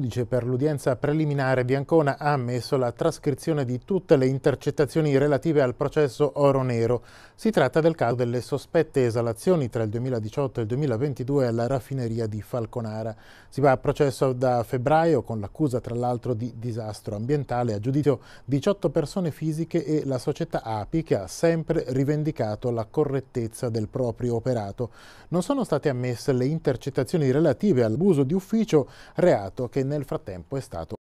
Il giudice per l'udienza preliminare Biancona ha ammesso la trascrizione di tutte le intercettazioni relative al processo Oro Nero. Si tratta del caso delle sospette esalazioni tra il 2018 e il 2022 alla raffineria di Falconara. Si va a processo da febbraio con l'accusa tra l'altro di disastro ambientale a giudizio 18 persone fisiche e la società API che ha sempre rivendicato la correttezza del proprio operato. Non sono state ammesse le intercettazioni relative all'abuso di ufficio, reato che nel frattempo è stato